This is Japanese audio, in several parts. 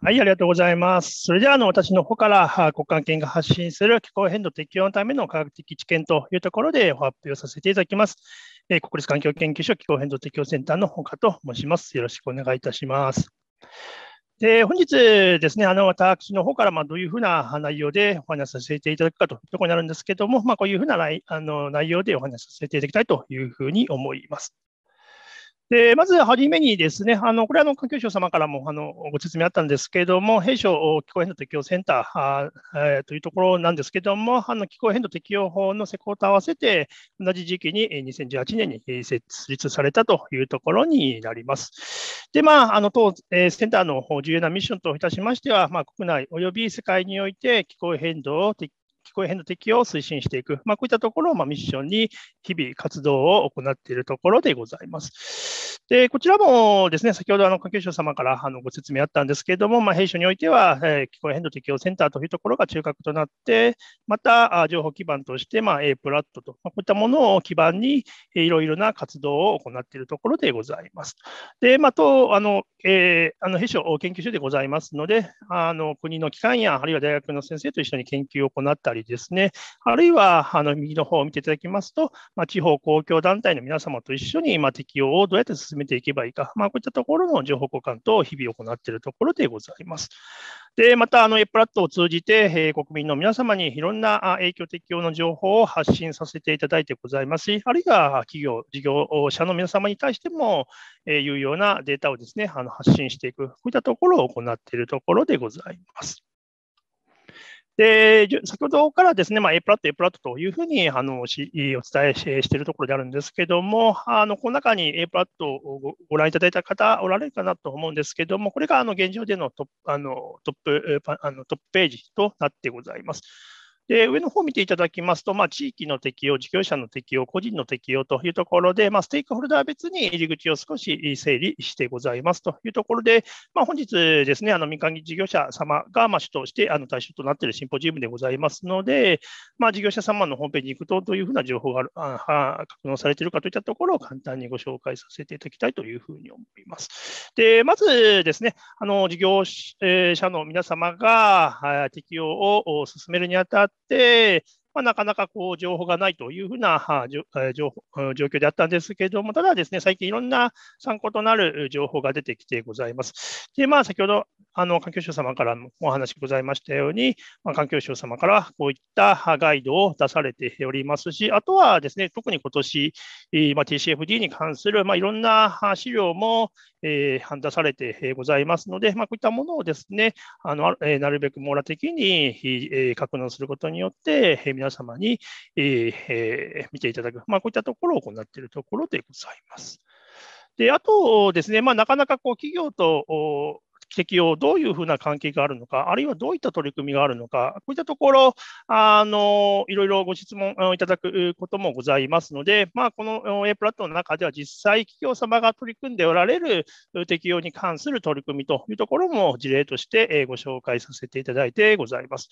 はい、ありがとうございます。それではあの私の方から国家件が発信する気候変動適用のための科学的知見というところで発表させていただきます。国立環境研究所気候変動適用センターの本家と申します。よろしくお願いいたします。で本日ですね、あの私の方からまどういうふうな内容でお話しさせていただくかというところになるんですけども、まあ、こういうふうな内あの内容でお話しさせていただきたいというふうに思います。でまずはじめにですね、あのこれはの環境省様からもあのご説明あったんですけれども、弊社気候変動適用センターえー、というところなんですけれども、あの気候変動適用法の施行と合わせて、同じ時期に2018年に設立されたというところになります。で、まあ、あの当センターの重要なミッションといたしましては、まあ、国内および世界において気候変動を気候変動適用を推進していく、まあ、こういったところをまミッションに日々活動を行っているところでございます。でこちらもですね、先ほどあの環境省様からあのご説明あったんですけれども、まあ、弊社においては、え気候変動適用センターというところが中核となって、また情報基盤として、ま A プラットと、まこういったものを基盤にいろいろな活動を行っているところでございます。で、まあ、とあの、えー、あの弊社研究所でございますので、あの国の機関や、あるいは大学の先生と一緒に研究を行ったり、りですね、あるいはあの右の方を見ていただきますと、まあ、地方公共団体の皆様と一緒に、まあ、適用をどうやって進めていけばいいか、まあ、こういったところの情報交換等を日々行っているところでございます。でまた、A プラットを通じて、えー、国民の皆様にいろんな影響適用の情報を発信させていただいてございますし、あるいは企業、事業者の皆様に対しても、えー、有用なデータをですね、あの発信していく、こういったところを行っているところでございます。で、先ほどからですね、まあ、A プラット、A プラットというふうにあのお伝えしているところであるんですけども、あのこの中に A プラットをご覧いただいた方おられるかなと思うんですけども、これがあの現状でのあのトップあのトップページとなってございます。で上の方を見ていただきますと、まあ、地域の適用、事業者の適用、個人の適用というところで、まあ、ステークホルダー別に入り口を少し整理してございますというところで、まあ、本日ですね、あの民間事業者様がま主としてあの対象となっているシンポジウムでございますので、ま事業者様のホームページに行くと、どういうふうな情報があ格納されているかといったところを簡単にご紹介させていただきたいというふうに思います。でまずですね、あの事業者の皆様が適用を進めるにあたって Yeah. まあ、なかなかこう情報がないというふうな状況であったんですけれども、ただですね、最近いろんな参考となる情報が出てきてございます。で、まあ、先ほど、あの環境省様からもお話ございましたように、まあ、環境省様からこういったガイドを出されておりますし、あとはですね、特に今年、まあ、TCFD に関する、まあ、いろんな資料も、えー、出されてございますので、まあ、こういったものをですね、あのなるべく網羅的に、えー、確認することによって、皆様に、ええー、見ていただく、まあ、こういったところを行っているところでございます。であとですね、まあ、なかなかこう企業と適用、どういうふうな関係があるのか、あるいはどういった取り組みがあるのか、こういったところ、あのいろいろご質問をいただくこともございますので、まあ、この A プラットの中では実際、企業様が取り組んでおられる適用に関する取り組みというところも事例としてご紹介させていただいてございます。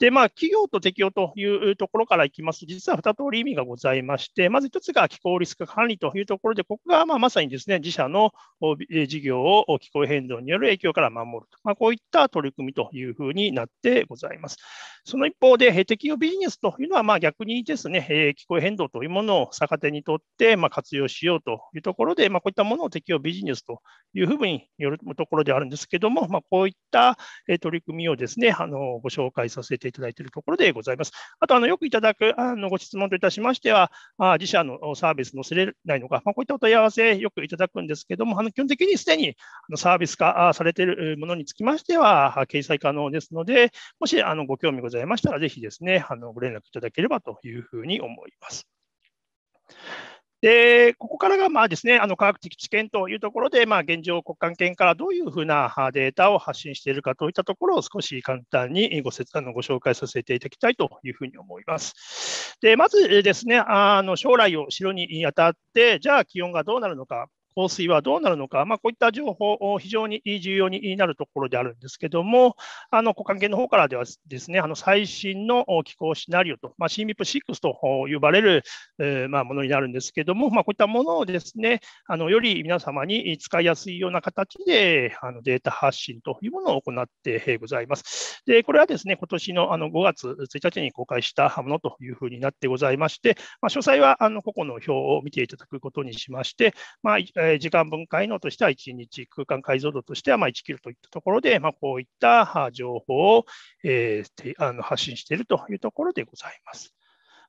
で、まあ、企業と適用というところからいきますと、実は2通り意味がございまして、まず1つが気候リスク管理というところで、ここがままさにですね、自社の事業を気候変動による影響から守ると、まあ、こういった取り組みというふうになってございます。その一方で、適用ビジネスというのは、ま逆にですね、えー、気候変動というものを逆手にとって、まあ、活用しようというところで、まあ、こういったものを適用ビジネスというふうによるところであるんですけども、まあ、こういった取り組みをですね、あのご紹介させていただいているところでございます。あと、あのよくいただくあのご質問といたしましては、あ自社のサービス載せれないのか、まあ、こういったお問い合わせよくいただくんですけども、あの基本的にすでにサービス化されてているものにつきましては、掲載可能ですので、もしあのご興味ございましたら、ぜひですね、あのご連絡いただければというふうに思います。でここからがまあです、ね、あの科学的知見というところで、まあ、現状、国家研からどういうふうなデータを発信しているかといったところを少し簡単にご説あのご紹介させていただきたいというふうに思います。でまずです、ね、あの将来を城にあたって、じゃあ気温がどうなるのか、降水はどうなるのか、まあ、こういった情報、を非常に重要になるところであるんですけども、あの関係の方からではですね、あの最新の気候シナリオと、まあ、CMIP6 と呼ばれる、まあ、ものになるんですけども、まあ、こういったものをですね、あのより皆様に使いやすいような形であのデータ発信というものを行ってございます。でこれはですね、今年のあの5月1日に公開したものというふうになってございまして、ま詳細はあの個々の表を見ていただくことにしまして、まあえ時間分解能としては1日、空間解像度としてはま1キロといったところで、まあ、こういった情報を、えー、あの発信しているというところでございます。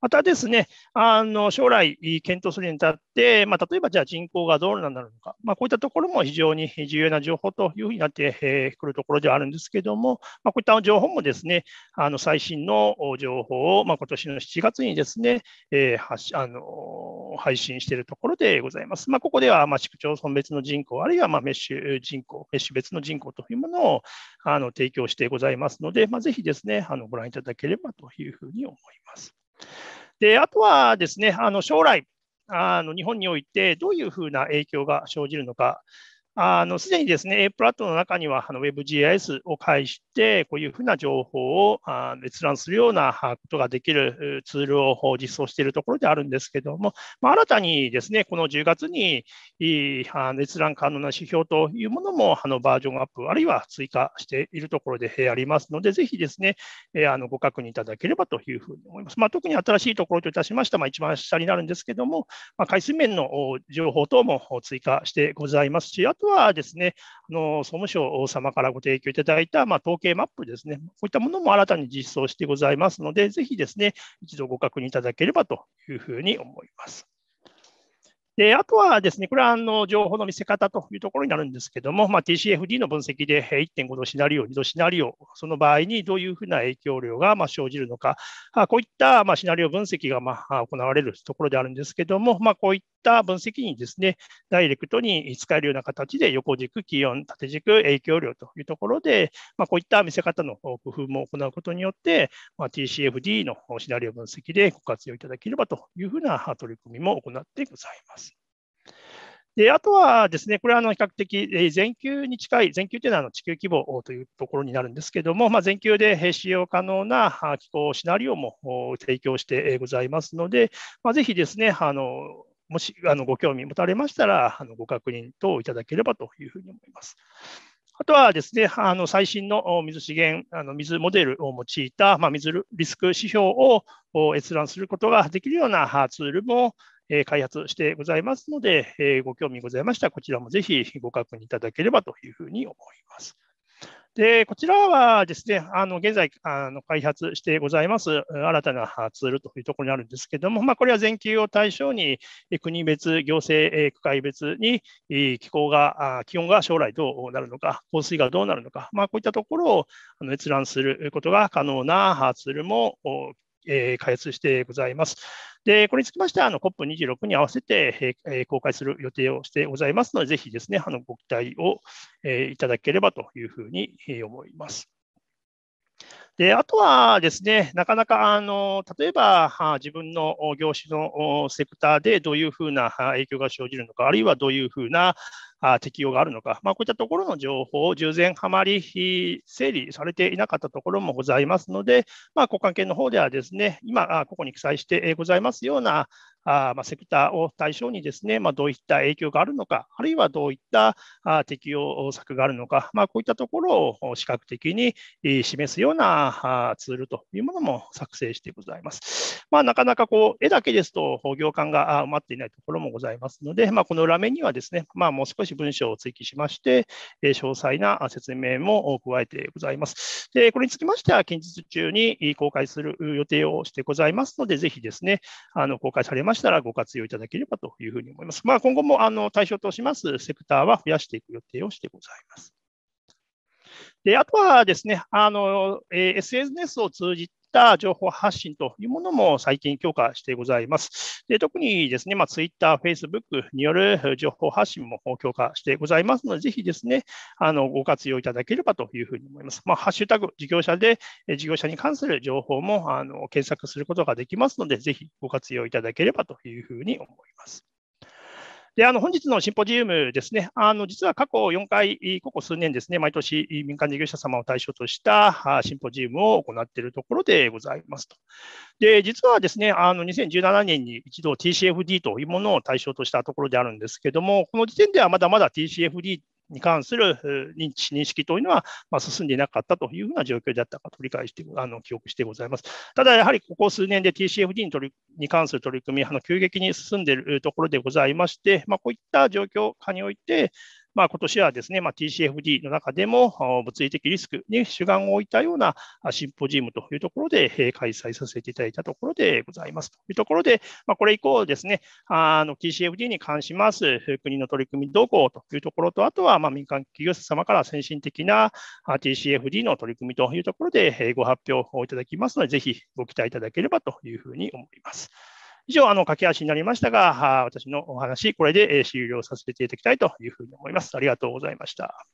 またですね、あの将来検討するにあたって、まあ、例えばじゃあ人口がどうなるのか、まあ、こういったところも非常に重要な情報というふうになってくるところではあるんですけれども、まあ、こういった情報もですね、あの最新の情報を、まあ、今年の7月にですね、えー、発あの配信しているところでございます。まあ、ここでは、まあ、市区町村別の人口、あるいはまあメッシュ人口、メッシュ別の人口というものをあの提供してございますので、まあ、ぜひですね、あのご覧いただければというふうに思います。であとはですね、あの将来、あの日本においてどういうふうな影響が生じるのか、すでにですね、A プラットの中にはあの WebGIS を介して、こういうふうな情報をあ閲覧するようなことができるツールを実装しているところであるんですけども、ま新たにですね、この10月に閲覧可能な指標というものもあのバージョンアップ、あるいは追加しているところでありますので、ぜひですね、あのご確認いただければというふうに思います。まあ、特に新しいところといたしましては、ま一番下になるんですけども、ま水面の情報等も追加してございますし、あとはですね、あの総務省様からご提供いただいた、まあ、統計マップですね、こういったものも新たに実装してございますので、ぜひですね、一度ご確認いただければというふうに思います。であとはですね、これはあの情報の見せ方というところになるんですけども、まあ、TCFD の分析で1.5度シナリオ、2度シナリオ、その場合にどういうふうな影響量がま生じるのか、こういったまシナリオ分析がま行われるところであるんですけども、まあ、こういっった分析にですね、ダイレクトに使えるような形で横軸、気温、縦軸、影響量というところで、まあ、こういった見せ方の工夫も行うことによって、まあ、TCFD のシナリオ分析でご活用いただければというふうな取り組みも行ってございます。であとはですね、これはの比較的全球に近い、全球というのは地球規模というところになるんですけども、まあ、全球で使用可能な気候シナリオも提供してございますので、まあ、ぜひですね、あのもしあのご興味持たれましたら、あのご確認等いただければというふうに思います。あとはですね、あの最新の水資源、あの水モデルを用いた、まあ、水リスク指標を閲覧することができるようなツールも開発してございますので、ご興味ございましたら、こちらもぜひご確認いただければというふうに思います。で、こちらはですね、あの現在あの開発してございます新たなツールというところにあるんですけれども、まあ、これは全球を対象に国別、行政区会別に気候が、気温が将来どうなるのか、降水がどうなるのか、まあ、こういったところを閲覧することが可能なツールもえー、開発してございます。で、これにつきましては、COP26 に合わせて、えー、公開する予定をしてございますので、ぜひですね、あのご期待を、えー、いただければというふうに思います。で、あとはですね、なかなか、あの、例えば、自分の業種のセクターでどういうふうな影響が生じるのか、あるいはどういうふうな適用があるのか、まあ、こういったところの情報を従前あまり整理されていなかったところもございますので、まあ、交換系の方ではですね、今、ここに記載してございますようなあまセクターを対象にですね、まどういった影響があるのか、あるいはどういったあ適用策があるのか、まこういったところを視覚的に示すようなツールというものも作成してございます。まあ、なかなかこう絵だけですと行間が埋まっていないところもございますので、まあ、この裏面にはですね、まあ、もう少し文章を追記しまして、詳細な説明も加えてございます。でこれにつきましては、近日中に公開する予定をしてございますので、ぜひですね、あの公開されましたしたらご活用いただければというふうに思います。まあ、今後もあの対象としますセクターは増やしていく予定をしてございます。で、あとはですね、あの、え SNS を通じてた情報発信というものも最近強化してございます。で特にですね、まあ、Twitter、Facebook による情報発信も強化してございますので、ぜひですね、あのご活用いただければというふうに思います。まあ、ハッシュタグ、事業者で、事業者に関する情報もあの検索することができますので、ぜひご活用いただければというふうに思います。で、あの、本日のシンポジウムですね、あの、実は過去4回、ここ数年ですね、毎年民間事業者様を対象としたシンポジウムを行っているところでございますと。で、実はですね、あの、2017年に一度 TCFD というものを対象としたところであるんですけども、この時点ではまだまだ TCFD に関する認知認識というのは、ま進んでいなかったというふうな状況であったか取り返してあの記憶してございます。ただ、やはりここ数年で TCFD に取りに関する取り組み、あの急激に進んでいるところでございまして、まあ、こういった状況下において、まあ、今年はですね、まあ、TCFD の中でも物理的リスクに主眼を置いたようなシンポジウムというところで開催させていただいたところでございますというところで、まあ、これ以降ですね、TCFD に関します国の取り組み動向というところと、あとはま民間企業様から先進的な TCFD の取り組みというところでご発表をいただきますので、ぜひご期待いただければというふうに思います。以上、あの、駆け足になりましたが、私のお話、これで終了させていただきたいというふうに思います。ありがとうございました。